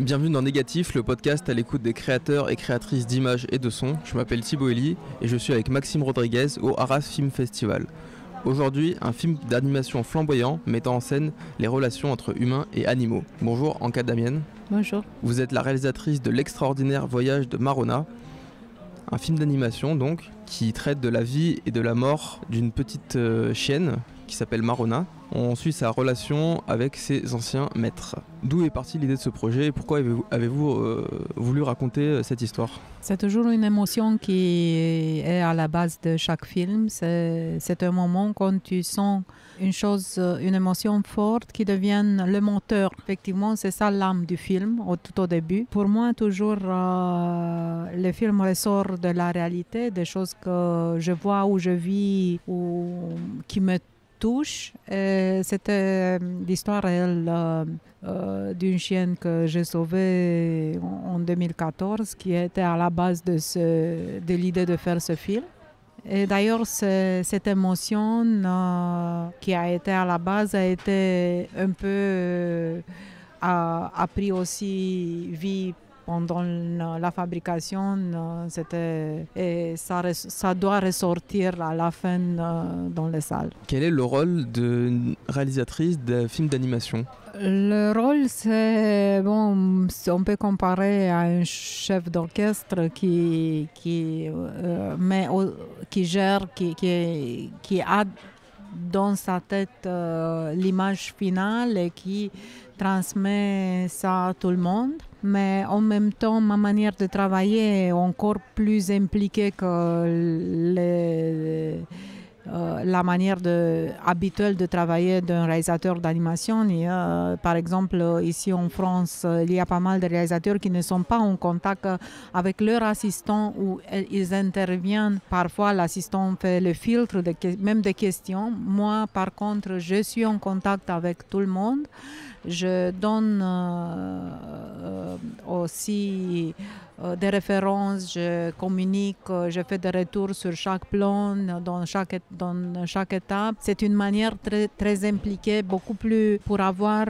Bienvenue dans Négatif, le podcast à l'écoute des créateurs et créatrices d'images et de sons. Je m'appelle Thibaut Elie et je suis avec Maxime Rodriguez au Arras Film Festival. Aujourd'hui, un film d'animation flamboyant mettant en scène les relations entre humains et animaux. Bonjour Anka Damienne. Bonjour. Vous êtes la réalisatrice de l'extraordinaire Voyage de Marona, un film d'animation donc qui traite de la vie et de la mort d'une petite euh, chienne qui s'appelle Marona. On suit sa relation avec ses anciens maîtres. D'où est partie l'idée de ce projet et pourquoi avez-vous euh, voulu raconter euh, cette histoire C'est toujours une émotion qui est à la base de chaque film. C'est un moment quand tu sens une chose, euh, une émotion forte qui devient le moteur. Effectivement, c'est ça l'âme du film au, tout au début. Pour moi, toujours, le film ressort de la réalité, des choses que je vois ou je vis ou qui me touche. Euh, C'était euh, l'histoire euh, d'une chienne que j'ai sauvée en 2014, qui était à la base de, ce, de l'idée de faire ce film. Et d'ailleurs, cette émotion qui a été à la base a été un peu. a pris aussi vie pendant la fabrication, euh, c'était, et ça, ça, doit ressortir à la fin euh, dans les salles. Quel est le rôle de réalisatrice de films d'animation le rôle, c'est, bon, on peut comparer à un chef d'orchestre qui, qui, euh, qui gère, qui, qui, qui a dans sa tête euh, l'image finale et qui transmet ça à tout le monde. Mais en même temps, ma manière de travailler est encore plus impliquée que les euh, la manière de, habituelle de travailler d'un réalisateur d'animation. Euh, par exemple, euh, ici en France, il y a pas mal de réalisateurs qui ne sont pas en contact avec leur assistant ou ils interviennent. Parfois, l'assistant fait le filtre même des questions. Moi, par contre, je suis en contact avec tout le monde. Je donne euh, euh, aussi euh, des références, je communique, je fais des retours sur chaque plan, dans chaque, chaque étape. C'est une manière très, très impliquée, beaucoup plus pour avoir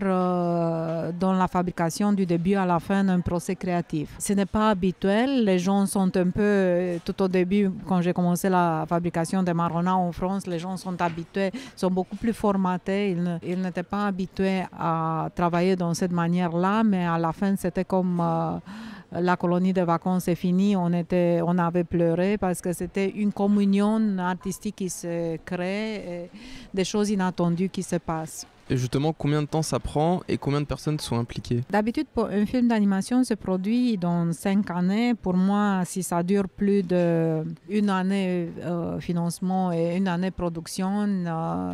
dans la fabrication du début à la fin un procès créatif. Ce n'est pas habituel, les gens sont un peu, tout au début, quand j'ai commencé la fabrication des marronnats en France, les gens sont habitués, sont beaucoup plus formatés, ils n'étaient pas habitués à travailler dans cette manière-là, mais à la fin, c'était comme euh, la colonie de vacances est finie, on, était, on avait pleuré parce que c'était une communion artistique qui se crée, des choses inattendues qui se passent. Et justement, combien de temps ça prend et combien de personnes sont impliquées D'habitude, pour un film d'animation se produit dans cinq années. Pour moi, si ça dure plus d'une année euh, financement et une année production, euh,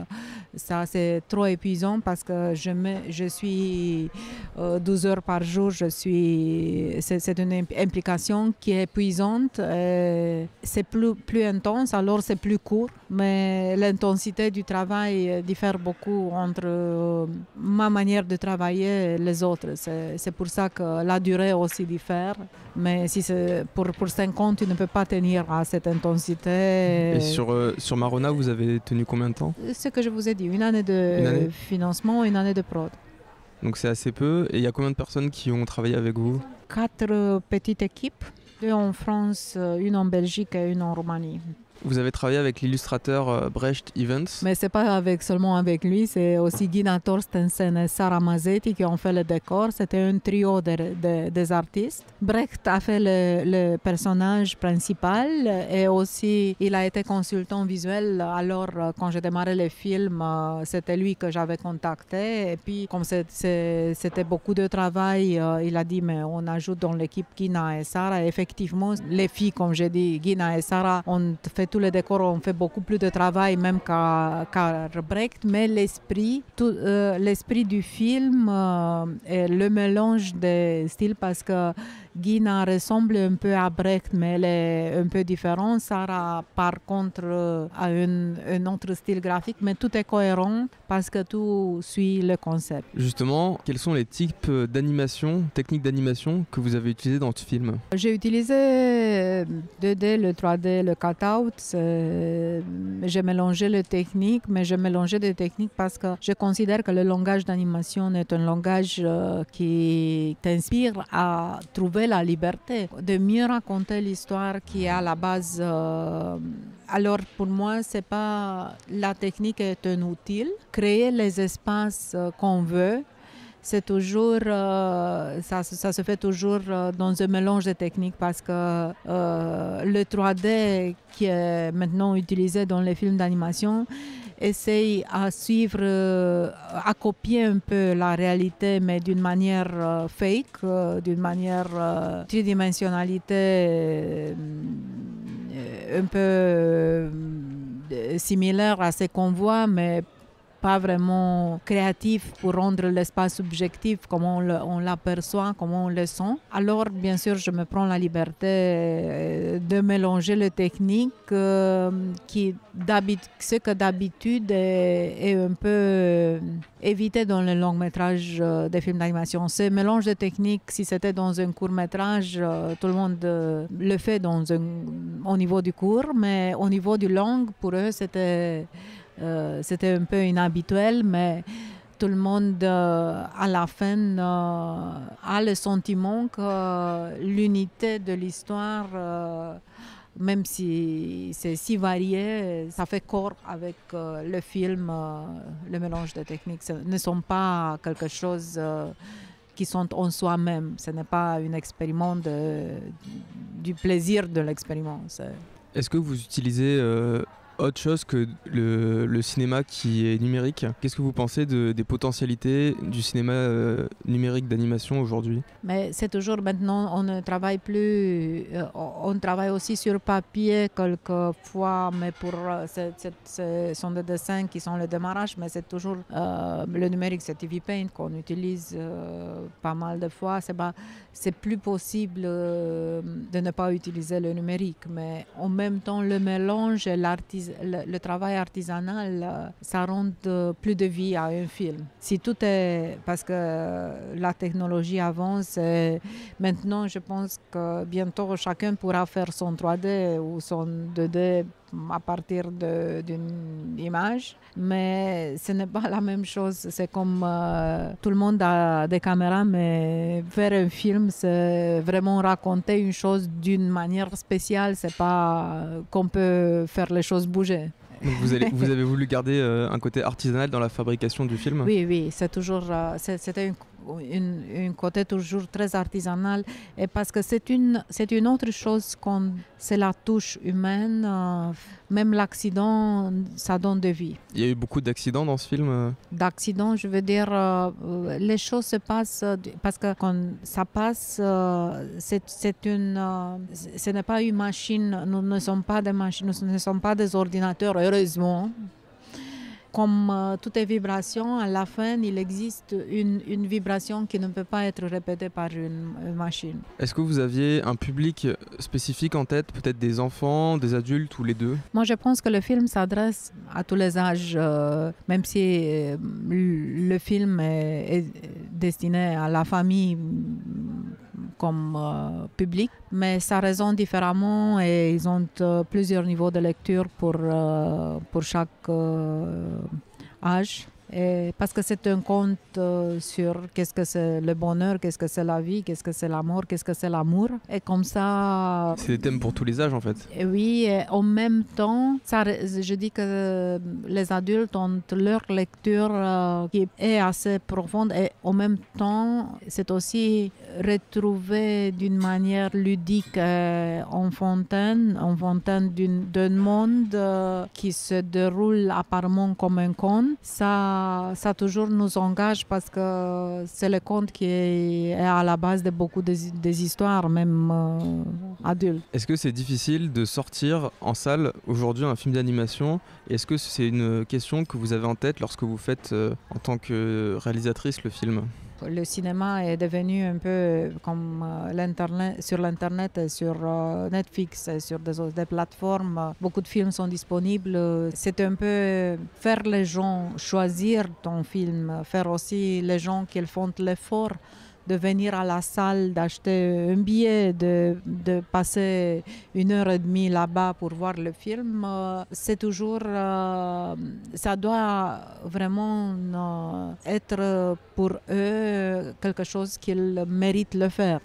ça, c'est trop épuisant parce que je, me, je suis 12 euh, heures par jour, je suis, c'est, une implication qui est épuisante. Euh, c'est plus, plus intense, alors c'est plus court, mais l'intensité du travail euh, diffère beaucoup entre ma manière de travailler et les autres. C'est, pour ça que la durée aussi diffère, mais si c'est pour, pour 50, tu ne peux pas tenir à cette intensité. Et sur, sur Marona, vous avez tenu combien de temps Ce que je vous ai dit une année de financement, une année de prod. Donc c'est assez peu. Et il y a combien de personnes qui ont travaillé avec vous Quatre euh, petites équipes, deux en France, euh, une en Belgique et une en Roumanie. Vous avez travaillé avec l'illustrateur euh, Brecht Evans. Mais c'est pas avec, seulement avec lui, c'est aussi Gina Torstensen et Sarah Mazzetti qui ont fait le décor. C'était un trio des artistes. Brecht a fait le, personnage principal et aussi il a été consultant visuel. Alors euh, quand j'ai démarré le film, euh, c'était lui que j'avais contacté. Et puis comme c'était beaucoup de travail, il a dit mais on ajoute dans l'équipe Gina et Sarah. effectivement, les filles, comme j'ai dit, Gina et Sarah ont fait tous les décors ont fait beaucoup plus de travail même qu'à Brecht, mais l'esprit, euh, l'esprit du film et euh, le mélange des styles parce que Guina ressemble un peu à Brecht, mais elle est un peu différente. Sarah, par contre, a un, un autre style graphique, mais tout est cohérent parce que tout suit le concept. Justement, quels sont les types d'animation, techniques d'animation que vous avez utilisées dans ce film J'ai utilisé 2D, euh, le 3D, le cutout. Euh, j'ai mélangé les techniques, mais j'ai mélangé des techniques parce que je considère que le langage d'animation est un langage euh, qui t'inspire à trouver la liberté, de mieux raconter l'histoire qui est à la base. Euh, alors pour moi, c'est pas la technique est un outil. Créer les espaces euh, qu'on veut, c'est toujours, euh, ça, ça, se fait toujours dans un mélange de techniques parce que le 3D qui est maintenant utilisé dans les films d'animation, essaye à suivre, euh, à copier un peu la réalité, mais d'une manière euh, fake, euh, d'une manière tridimensionnalité un peu similaire à ce qu'on voit, mais pas vraiment créatif pour rendre l'espace subjectif, comment on l'aperçoit, comment on le sent. Alors, bien sûr, je me prends la liberté euh, de mélanger les techniques euh, qui qui, ce que d'habitude est, un peu euh, évité dans le longs-métrages des films d'animation. Ce mélange de techniques, si c'était dans un court métrage, tout le monde le fait dans un, au niveau du court, mais au niveau du long, pour eux, c'était euh, c'était un peu inhabituel, mais tout le monde, euh, à la fin, euh, a le sentiment que l'unité de l'histoire, même si c'est si varié, ça fait corps avec le film. le mélange de techniques ne sont pas quelque chose qui sont en soi-même. Ce n'est pas un expériment de, du plaisir de l'expérience. Est-ce que vous utilisez autre chose que le, cinéma qui est numérique. Qu'est-ce que vous pensez des potentialités du cinéma euh, numérique d'animation aujourd'hui Mais c'est toujours maintenant, on ne travaille plus, euh, on travaille aussi sur papier quelquefois, mais pour euh, ce sont des dessins qui sont le démarrage, mais c'est toujours le numérique, c'est TV Paint qu'on utilise pas mal de fois. C'est, c'est plus possible de ne pas utiliser le numérique, mais en même temps, le mélange et l'artisanat le, travail artisanal, euh, ça rend plus de vie à un film. Si tout est. Parce que euh, la technologie avance, et euh, maintenant je pense que bientôt chacun pourra faire son 3D ou son 2D à partir d'une image, mais ce n'est pas la même chose. C'est comme euh, tout le monde a des caméras, mais faire un film, c'est vraiment raconter une chose d'une manière spéciale. C'est pas euh, qu'on peut faire les choses bouger. vous, vous, avez voulu garder euh, un côté artisanal dans la fabrication du film Oui, oui, c'est toujours. c'était une une, côté toujours très artisanal et parce que c'est une, c'est une autre chose quand c'est la touche humaine. Euh, même l'accident, ça donne de vie. Il y a eu beaucoup d'accidents dans ce film euh D'accidents, je veux dire, euh, les choses se passent parce que quand ça passe, c'est, une, ce n'est pas une machine, nous ne sommes pas des machines, nous ne sommes pas des ordinateurs, heureusement comme euh, toutes les vibrations, à la fin, il existe une, vibration qui ne peut pas être répétée par une, machine. Est-ce que vous aviez un public euh, spécifique en tête, peut-être des enfants, des adultes ou les deux Moi, je pense que le film s'adresse à tous les âges, euh, même si le film est, est, destiné à la famille comme euh, public, mais ça résonne différemment et ils ont euh, plusieurs niveaux de lecture pour, euh, pour chaque âge parce que c'est un conte euh, sur qu'est-ce que c'est le bonheur, qu'est-ce que c'est la vie, qu'est-ce que c'est la mort, qu'est-ce que c'est l'amour. Et comme ça. C'est des thèmes pour tous les âges en fait. oui, et en même temps, ça, je dis que les adultes ont leur lecture euh, qui est assez profonde et en même temps, c'est aussi retrouvé d'une manière ludique euh, fontaine en fontaine d'un monde qui se déroule apparemment comme un conte. Ça, ça, toujours nous engage parce que c'est le conte qui est à la base de beaucoup des, histoires, même euh, adultes. Est-ce que c'est difficile de sortir en salle aujourd'hui un film d'animation Est-ce que c'est une question que vous avez en tête lorsque vous faites euh, en tant que réalisatrice le film le cinéma est devenu un peu euh, comme euh, l'internet, sur l'Internet, euh, sur Netflix, sur des, des, plateformes. Beaucoup de films sont disponibles. C'est un peu faire les gens choisir ton film, faire aussi les gens qu'ils font l'effort de venir à la salle, d'acheter un billet, de, de, passer une heure et demie là-bas pour voir le film, euh, c'est toujours, euh, ça doit vraiment euh, être pour eux quelque chose qu'ils méritent de faire.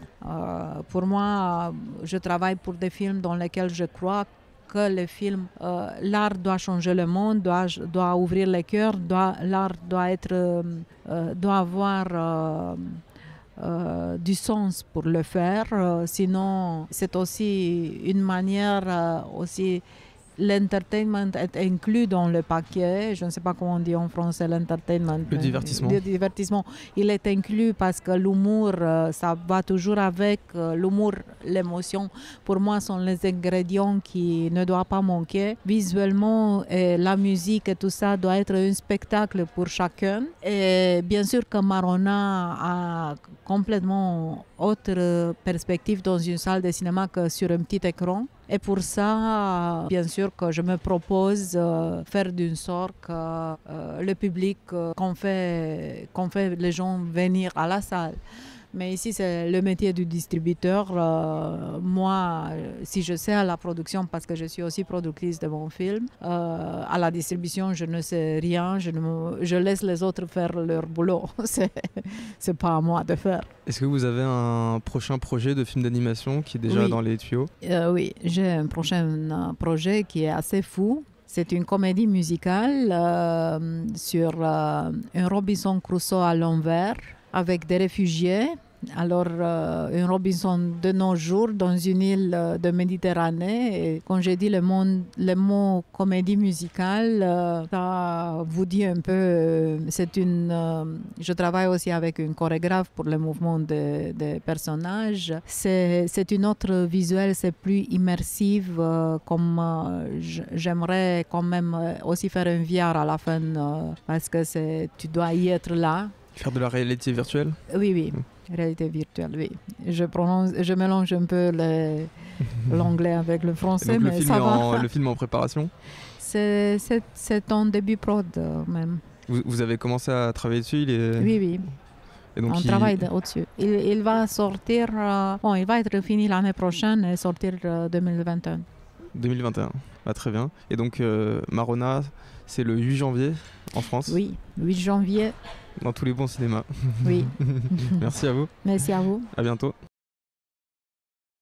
pour moi, je travaille pour des films dans lesquels je crois que le film, l'art doit changer le monde, doit, doit ouvrir les cœurs, l'art doit être, doit avoir euh, du sens pour le faire. Euh, sinon, c'est aussi une manière euh, aussi l'entertainment est inclus dans le paquet. Je ne sais pas comment on dit en français l'entertainment. Le divertissement. Le divertissement. Il est inclus parce que l'humour, euh, ça va toujours avec euh, l'humour, l'émotion. Pour moi, sont les ingrédients qui ne doivent pas manquer. Visuellement, la musique et tout ça doit être un spectacle pour chacun. Et bien sûr que Marona a complètement autre perspective dans une salle de cinéma que sur un petit écran. Et pour ça, bien sûr que je me propose euh, faire d'une sorte que euh, le public, euh, qu'on fait, qu'on fait les gens venir à la salle. Mais ici, c'est le métier du distributeur. Euh, moi, euh, si je sais à la production, parce que je suis aussi productrice de mon film, euh, à la distribution, je ne sais rien. Je, je laisse les autres faire leur boulot. c'est pas à moi de faire. Est-ce que vous avez un prochain projet de film d'animation qui est déjà dans les tuyaux Oui, j'ai un prochain projet qui est assez fou. C'est une comédie musicale sur un Robinson Crusoe à l'envers avec des réfugiés. Alors, euh, une Robinson de nos jours dans une île euh, de Méditerranée, quand j'ai dit le, monde, le mot comédie musicale, euh, ça vous dit un peu, c'est une... je travaille aussi avec une chorégraphe pour le mouvement des personnages. C'est une autre visuelle, c'est plus immersive, comme j'aimerais quand même aussi faire un VR à la fin, parce que tu dois y être là Faire de la réalité virtuelle Oui, oui. Mm. Réalité virtuelle, oui. Je, prononce, je mélange un peu l'anglais avec le français, mais le film ça va. En, le film en préparation C'est en début prod, euh, même. Vous, avez commencé à travailler dessus il est... Oui, oui. on travaille au-dessus. Il, va sortir, euh, bon, il va être fini l'année prochaine et sortir 2021. Euh, 2021, ah, très bien. Et donc Marona, c'est le 8 janvier en France. Oui, 8 janvier. Dans tous les bons cinémas. Oui. Merci à vous. Merci à vous. À bientôt.